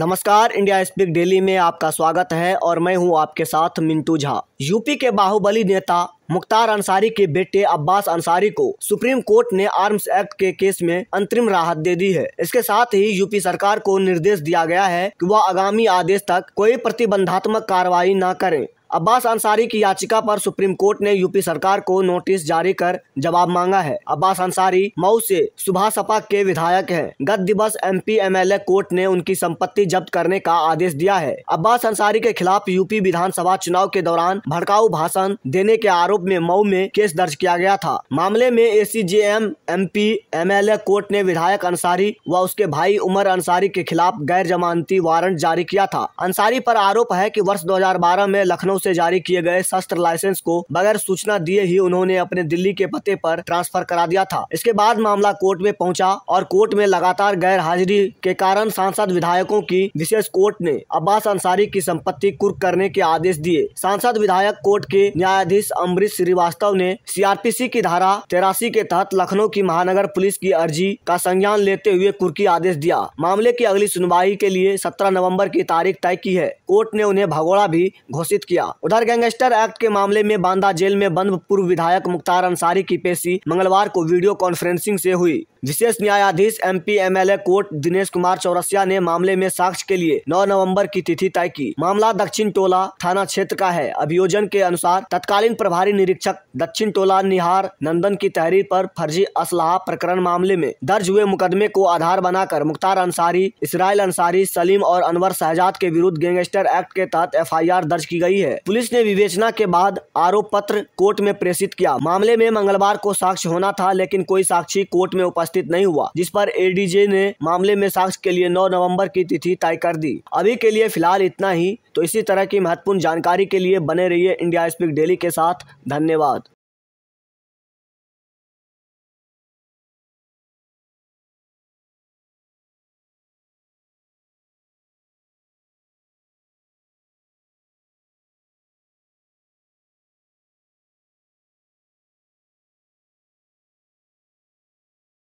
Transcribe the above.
नमस्कार India speak daily में आपका स्वागत है और मैं हूं आपके साथ मिंटू झा यूपी के बाहुबली नेता मुख्तार अंसारी के बेटे अब्बास अंसारी को सुप्रीम कोर्ट ने आर्म्स एक्ट के केस में अंतरिम राहत दे दी है इसके साथ ही यूपी सरकार को निर्देश दिया गया है कि वह आगामी आदेश तक कोई प्रतिबंधात्मक कार्रवाई न करे अब्बास अंसारी की याचिका पर सुप्रीम कोर्ट ने यूपी सरकार को नोटिस जारी कर जवाब मांगा है अब्बास अंसारी मऊ से सुबह सपा के विधायक हैं। गत दिवस एमपी एमएलए कोर्ट ने उनकी संपत्ति जब्त करने का आदेश दिया है अब्बास अंसारी के खिलाफ यूपी विधानसभा चुनाव के दौरान भड़काऊ भाषण देने के आरोप में मऊ में केस दर्ज किया गया था मामले में A C J M M P A court ने विधायक अंसारी व उसके भाई उमर अंसारी के खिलाफ गैर जमानती वारंट जारी किया था अंसारी पर आरोप है कि वर्ष 2012 में लखनऊ लखनऊ से जारी किए गए शस्त्र लाइसेंस को बगैर सूचना दिए ही उन्होंने अपने दिल्ली के पते पर ट्रांसफर करा दिया था इसके बाद मामला कोर्ट में पहुंचा और कोर्ट में लगातार गैर हाजिरी के कारण सांसद विधायकों की विशेष कोर्ट ने अब्बास अंसारी की संपत्ति कुर्क करने के आदेश दिए सांसद विधायक कोर्ट के न्यायाधीश अमृत श्रीवास्तव ने सीआरपीसी की धारा तेरासी के तहत लखनऊ की महानगर पुलिस की अर्जी का संज्ञान लेते हुए कुर्की आदेश दिया मामले की अगली सुनवाई के लिए सत्रह नवम्बर की तारीख तय की है कोर्ट ने उन्हें भगोड़ा भी घोषित किया उधर गैंगस्टर एक्ट के मामले में बांदा जेल में बंद पूर्व विधायक मुख्तार अंसारी की पेशी मंगलवार को वीडियो कॉन्फ्रेंसिंग से हुई विशेष न्यायाधीश M P M L A court Dinesh Kumar Chaurasia ने मामले में साक्ष्य के लिए 9 नवंबर की तिथि तय की मामला दक्षिण टोला थाना क्षेत्र का है अभियोजन के अनुसार तत्कालीन प्रभारी निरीक्षक दक्षिण टोला निहार नंदन की तहरीर पर फर्जी असलाह प्रकरण मामले में दर्ज हुए मुकदमे को आधार बनाकर मुख्तार अंसारी इसराइल अंसारी सलीम और अनवर शहजाद के विरुद्ध गैंगस्टर एक्ट के तहत एफ दर्ज की गयी है है पुलिस ने विवेचना के बाद आरोप पत्र कोर्ट में प्रेषित किया मामले में मंगलवार को साक्ष्य होना था लेकिन कोई साक्षी कोर्ट में उपस्थित नहीं हुआ जिस पर एडीजे ने मामले में साक्ष्य के लिए 9 नवंबर की तिथि तय कर दी अभी के लिए फिलहाल इतना ही तो इसी तरह की महत्वपूर्ण जानकारी के लिए बने रहिए इंडिया स्पीक डेली के साथ धन्यवाद